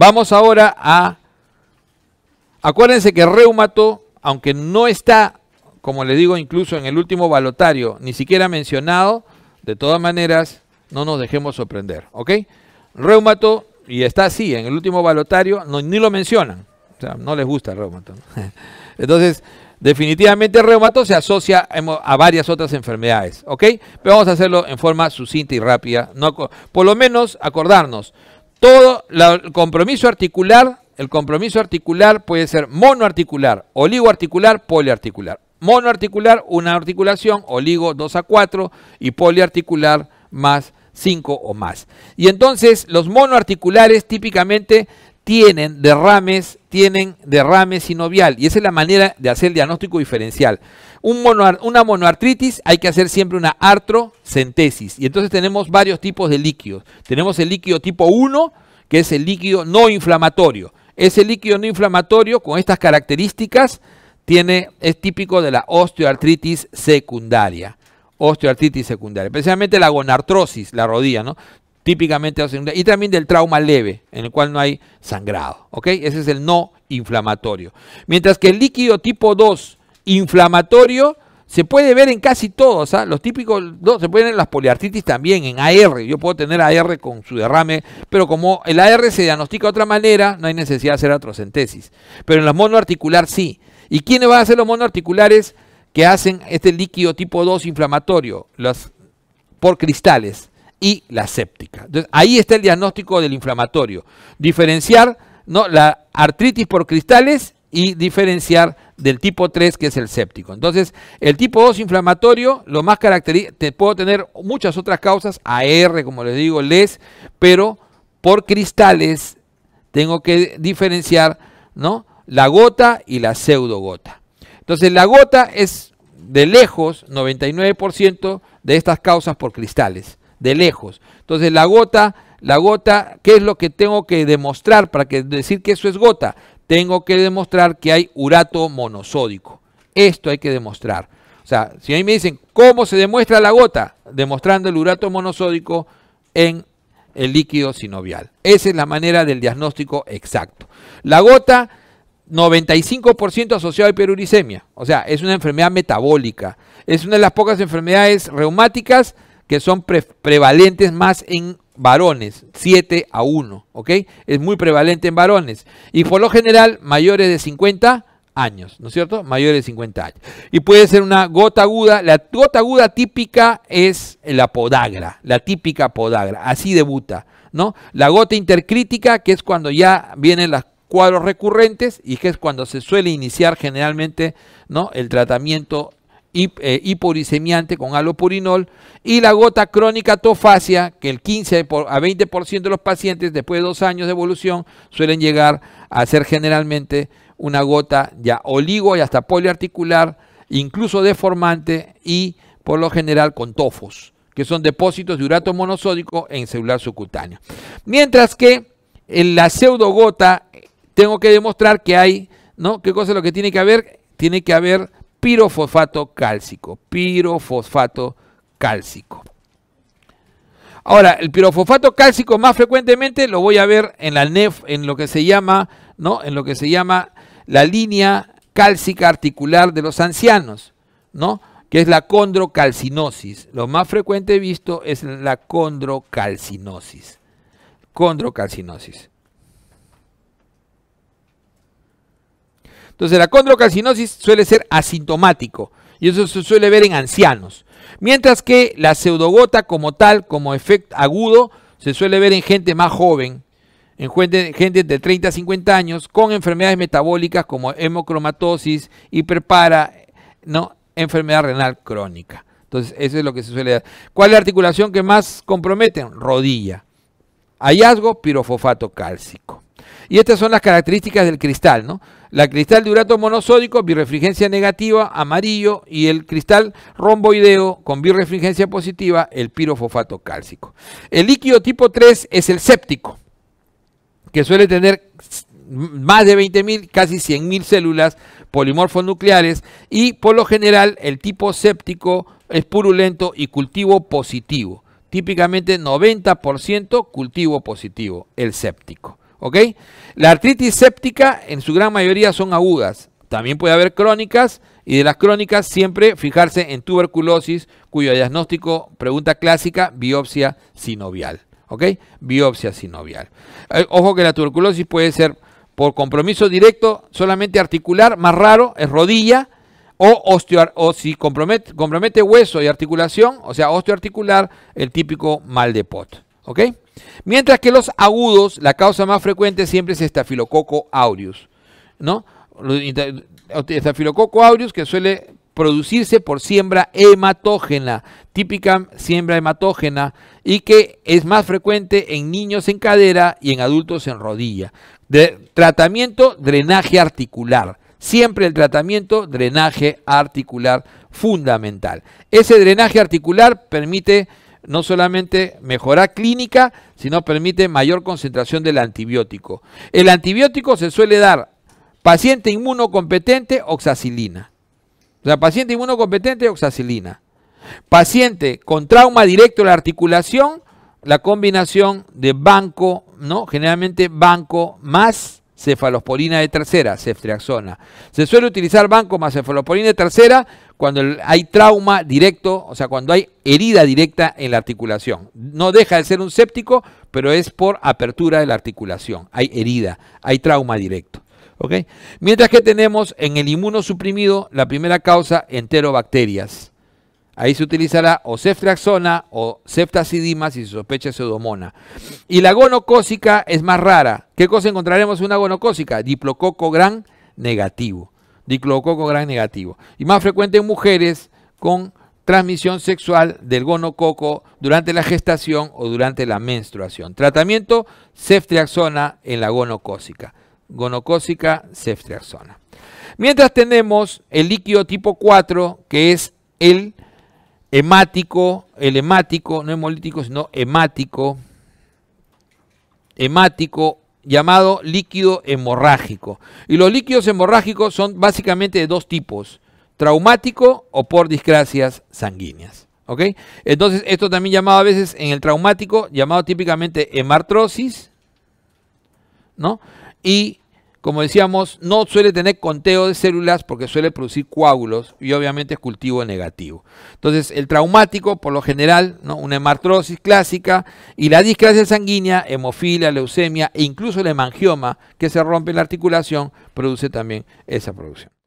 Vamos ahora a... Acuérdense que Reumato, aunque no está, como le digo, incluso en el último balotario, ni siquiera mencionado, de todas maneras, no nos dejemos sorprender, ¿ok? Reumato, y está así, en el último balotario, no, ni lo mencionan. O sea, no les gusta el reumato. Entonces, definitivamente el reumato se asocia a varias otras enfermedades, ¿ok? Pero vamos a hacerlo en forma sucinta y rápida. No, por lo menos acordarnos, todo el compromiso articular, el compromiso articular puede ser monoarticular, oligoarticular, poliarticular. Monoarticular, una articulación, oligo 2 a 4 y poliarticular más 5 o más. Y entonces los monoarticulares típicamente tienen derrames, tienen derrame sinovial y esa es la manera de hacer el diagnóstico diferencial. una monoartritis hay que hacer siempre una artrocentesis y entonces tenemos varios tipos de líquidos. Tenemos el líquido tipo 1 que es el líquido no inflamatorio. Ese líquido no inflamatorio con estas características tiene, es típico de la osteoartritis secundaria. Osteoartritis secundaria, especialmente la gonartrosis, la rodilla, ¿no? Típicamente y también del trauma leve, en el cual no hay sangrado, ¿ok? Ese es el no inflamatorio. Mientras que el líquido tipo 2 inflamatorio se puede ver en casi todos, ¿ah? los típicos, se pueden ver en las poliartritis también, en AR, yo puedo tener AR con su derrame, pero como el AR se diagnostica de otra manera, no hay necesidad de hacer atrocentesis, pero en la monoarticulares sí. ¿Y quiénes van a ser los monoarticulares que hacen este líquido tipo 2 inflamatorio? Las por cristales y la séptica. Entonces, ahí está el diagnóstico del inflamatorio, diferenciar ¿no? la artritis por cristales y diferenciar del tipo 3, que es el séptico. Entonces, el tipo 2 inflamatorio, lo más característico, te puedo tener muchas otras causas, AR, como les digo, LES, pero por cristales tengo que diferenciar, ¿no? La gota y la pseudogota. Entonces, la gota es de lejos 99% de estas causas por cristales, de lejos. Entonces, la gota la gota, ¿qué es lo que tengo que demostrar para que decir que eso es gota? tengo que demostrar que hay urato monosódico. Esto hay que demostrar. O sea, si a mí me dicen, ¿cómo se demuestra la gota? Demostrando el urato monosódico en el líquido sinovial. Esa es la manera del diagnóstico exacto. La gota, 95% asociado a hiperuricemia. O sea, es una enfermedad metabólica. Es una de las pocas enfermedades reumáticas que son prevalentes más en varones, 7 a 1, ¿ok? Es muy prevalente en varones. Y por lo general, mayores de 50 años, ¿no es cierto? Mayores de 50 años. Y puede ser una gota aguda. La gota aguda típica es la podagra, la típica podagra, así debuta, ¿no? La gota intercrítica, que es cuando ya vienen los cuadros recurrentes y que es cuando se suele iniciar generalmente ¿no? el tratamiento hipurisemiante eh, con alopurinol y la gota crónica tofasia, que el 15 a 20% de los pacientes después de dos años de evolución suelen llegar a ser generalmente una gota ya oligo y hasta poliarticular, incluso deformante y por lo general con tofos, que son depósitos de urato monosódico en celular subcutáneo. Mientras que en la pseudogota tengo que demostrar que hay, ¿no? ¿Qué cosa es lo que tiene que haber? Tiene que haber pirofosfato cálcico. Pirofosfato cálcico. Ahora, el pirofosfato cálcico más frecuentemente lo voy a ver en la NEF, en lo que se llama, ¿no? En lo que se llama la línea cálcica articular de los ancianos, ¿no? Que es la condrocalcinosis. Lo más frecuente visto es la condrocalcinosis. Condrocalcinosis. Entonces, la condrocalcinosis suele ser asintomático y eso se suele ver en ancianos. Mientras que la pseudogota como tal, como efecto agudo, se suele ver en gente más joven, en gente, gente de 30 a 50 años, con enfermedades metabólicas como hemocromatosis, prepara ¿no? enfermedad renal crónica. Entonces, eso es lo que se suele dar. ¿Cuál es la articulación que más comprometen? Rodilla. Hallazgo pirofosfato cálcico. Y estas son las características del cristal, ¿no? La cristal de urato monosódico, birrefringencia negativa, amarillo, y el cristal romboideo con birrefringencia positiva, el pirofosfato cálcico. El líquido tipo 3 es el séptico, que suele tener más de 20.000, casi 100.000 células polimorfonucleares y por lo general el tipo séptico es purulento y cultivo positivo. Típicamente 90% cultivo positivo, el séptico. ¿ok? La artritis séptica en su gran mayoría son agudas. También puede haber crónicas y de las crónicas siempre fijarse en tuberculosis cuyo diagnóstico, pregunta clásica, biopsia sinovial. ¿Ok? Biopsia sinovial. Eh, ojo que la tuberculosis puede ser por compromiso directo solamente articular, más raro es rodilla, o, osteo si compromete, compromete hueso y articulación, o sea, osteoarticular, el típico mal de pot. Mientras que los agudos, la causa más frecuente siempre es estafilococo aureus, ¿no? Estafilococo aureus que suele producirse por siembra hematógena, típica siembra hematógena, y que es más frecuente en niños en cadera y en adultos en rodilla. De, tratamiento, drenaje articular. Siempre el tratamiento, drenaje articular fundamental. Ese drenaje articular permite no solamente mejora clínica, sino permite mayor concentración del antibiótico. El antibiótico se suele dar paciente inmunocompetente, oxacilina. O sea, paciente inmunocompetente, oxacilina. Paciente con trauma directo a la articulación, la combinación de banco, ¿no? Generalmente banco más cefalosporina de tercera, ceftriaxona. Se suele utilizar banco más cefalosporina de tercera cuando hay trauma directo, o sea, cuando hay herida directa en la articulación. No deja de ser un séptico, pero es por apertura de la articulación. Hay herida, hay trauma directo. Mientras que tenemos en el inmunosuprimido la primera causa, enterobacterias. Ahí se utilizará o ceftriaxona o ceftazidima si se sospecha pseudomona. Y la gonocósica es más rara. ¿Qué cosa encontraremos en una gonocósica? Diplococo gran negativo diclococo gran negativo. Y más frecuente en mujeres con transmisión sexual del gonococo durante la gestación o durante la menstruación. Tratamiento ceftriaxona en la gonocócica. Gonocócica ceftriaxona. Mientras tenemos el líquido tipo 4, que es el hemático, el hemático, no hemolítico, sino hemático, hemático llamado líquido hemorrágico. Y los líquidos hemorrágicos son básicamente de dos tipos, traumático o por disgracias sanguíneas. ¿ok? Entonces, esto también llamado a veces en el traumático, llamado típicamente hemartrosis, ¿no? Y como decíamos, no suele tener conteo de células porque suele producir coágulos y obviamente es cultivo negativo. Entonces, el traumático, por lo general, una hemartrosis clásica y la discrasia sanguínea, hemofilia, leucemia e incluso el hemangioma que se rompe en la articulación produce también esa producción.